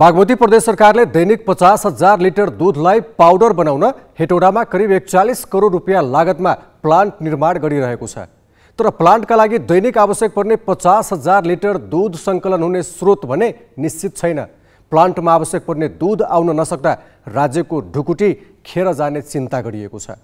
बागमती प्रदेश सरकारले दैनिक पचास हजार लिटर दुधलाई पाउडर बनाउन हेटौडामा करिब एकचालिस करोड रुपियाँ लागतमा प्लान्ट निर्माण गरिरहेको छ तर प्लान्टका लागि दैनिक आवश्यक पर्ने पचास हजार लिटर दुध सङ्कलन हुने स्रोत भने निश्चित छैन प्लान्टमा आवश्यक पर्ने दुध आउन नसक्दा राज्यको ढुकुटी खेर जाने चिन्ता गरिएको छ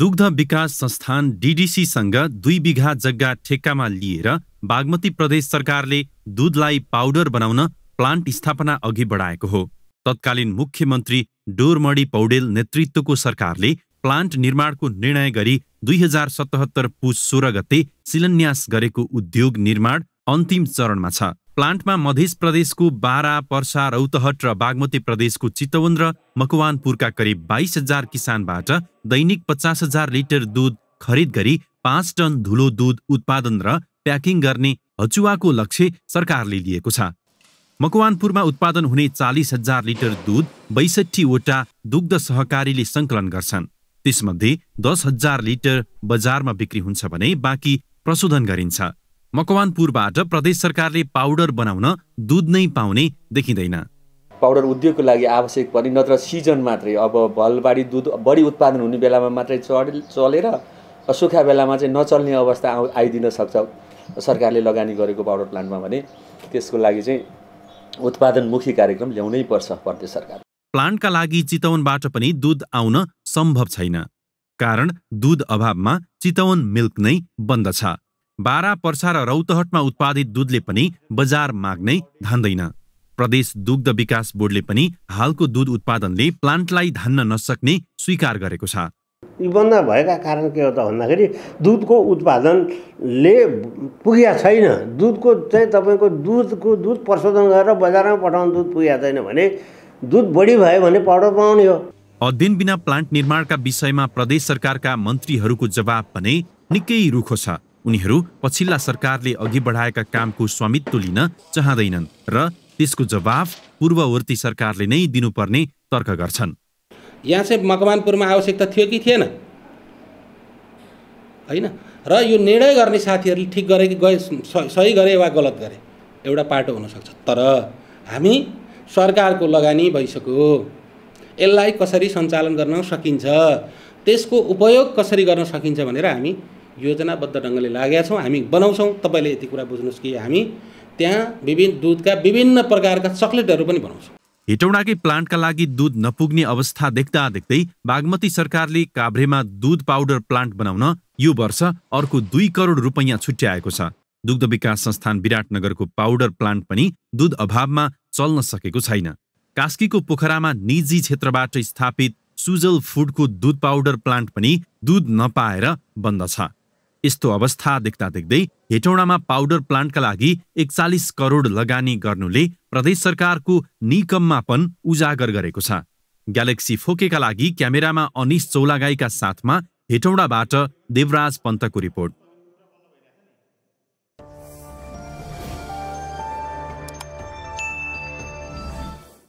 दुग्ध विकास संस्थान डिडिसीसँग दुई बिघा जग्गा ठेक्कामा लिएर बागमती प्रदेश सरकारले दुधलाई पाउडर बनाउन प्लान्ट स्थापना अघि बढाएको हो तत्कालीन मुख्यमन्त्री डोरमणी पौडेल नेतृत्वको सरकारले प्लान्ट निर्माणको निर्णय गरी दुई हजार सतहत्तर पुस सोह्र गते शिलान्यास गरेको उद्योग निर्माण अन्तिम चरणमा छ प्लान्टमा मध्य प्रदेशको बारा पर्सा रौतहट र बागमती प्रदेशको चितवन र मकवानपुरका करिब बाइस हजार किसानबाट दैनिक पचास हजार लिटर दुध खरिद गरी पाँच टन धुलो दुध उत्पादन र प्याकिङ गर्ने हचुवाको लक्ष्य सरकारले लिएको छ मकवानपुरमा उत्पादन हुने चालिस हजार लिटर दुध बैसठीवटा दुग्ध सहकारीले सङ्कलन गर्छन् त्यसमध्ये दस हजार लिटर बजारमा बिक्री हुन्छ भने बाँकी प्रशोधन गरिन्छ मकवानपुरबाट प्रदेश सरकारले पाउडर बनाउन दुध नै पाउने देखिँदैन पाउडर उद्योगको लागि आवश्यक पर्ने नत्र सिजन मात्रै अब भलबाडी दुध बढी उत्पादन हुने बेलामा मात्रै चलेर सुक्खा बेलामा चाहिँ नचल्ने अवस्था आउ आइदिन सक्छ सरकारले लगानी गरेको पाउडर प्लान्टमा भने त्यसको लागि चाहिँ उत्पादनमुखी कार्यक्रम ल्याउनै पर्छ प्रदेश सरकार प्लान्टका लागि चितवनबाट पनि दुध आउन सम्भव छैन कारण दुध अभावमा चितवन मिल्क नै बन्द छ बारा पर्सा र रौतहटमा उत्पादित दुधले पनि बजार माग्नै धान्दैन प्रदेश दुग्ध विकास बोर्डले पनि हालको दुध उत्पादनले प्लान्टलाई धान्न नसक्ने स्वीकार गरेको छ यी बन्द भएका कारण के हो त भन्दाखेरि दुधको उत्पादनले पुगेका छैन दुधको चाहिँ तपाईँको दुधको दुध प्रशोधन गरेर बजारमा पठाउनु दुध पुगेका छैन भने दुध बढी भयो भने पाउडर पाउने हो अध्ययन बिना प्लान्ट निर्माणका विषयमा प्रदेश सरकारका मन्त्रीहरूको जवाब भने निकै रुखो छ उनीहरू पछिल्ला सरकारले अघि बढाएका कामको स्वामित्व लिन चाहँदैनन् र त्यसको जवाब पूर्ववर्ती सरकारले नै दिनुपर्ने तर्क गर्छन् यहाँ चाहिँ मकवानपुरमा आवश्यकता थियो कि थिएन होइन र यो निर्णय गर्ने साथीहरूले ठिक गरे कि गए सही गरे वा गलत गरे एउटा पाटो हुनसक्छ तर हामी सरकारको लगानी भइसक्यो यसलाई कसरी सञ्चालन गर्न सकिन्छ त्यसको उपयोग कसरी गर्न सकिन्छ भनेर हामी योजनाबद्ध ढङ्गले लागेका छौँ हामी बनाउँछौँ तपाईँले यति कुरा बुझ्नुहोस् कि हामी त्यहाँ विभिन्न दुधका विभिन्न प्रकारका चक्लेटहरू पनि बनाउँछौँ हेटौडाकै प्लान्टका लागि दुध नपुग्ने अवस्था देख्दा देख्दै बागमती सरकारले काभ्रेमा दुध पाउडर प्लान्ट बनाउन यो वर्ष अर्को दुई करोड रुपैयाँ छुट्याएको छ दुग्ध विकास संस्थान विराटनगरको पाउडर प्लान्ट पनि दुध अभावमा चल्न सकेको छैन कास्कीको पोखरामा निजी क्षेत्रबाट स्थापित सुजल फुडको दुध पाउडर प्लान्ट पनि दुध नपाएर बन्द छ यस्तो अवस्था देख्दा देख्दै हेटौँडामा पाउडर प्लान्टका लागि एकचालिस करोड लगानी गर्नुले प्रदेश सरकारको निकम्मापन उजागर गरेको छ ग्यालेक्सी फोकेका लागि क्यामेरामा अनिश चौलागाईका साथमा हेटौँडाबाट देवराज पन्तको रिपोर्ट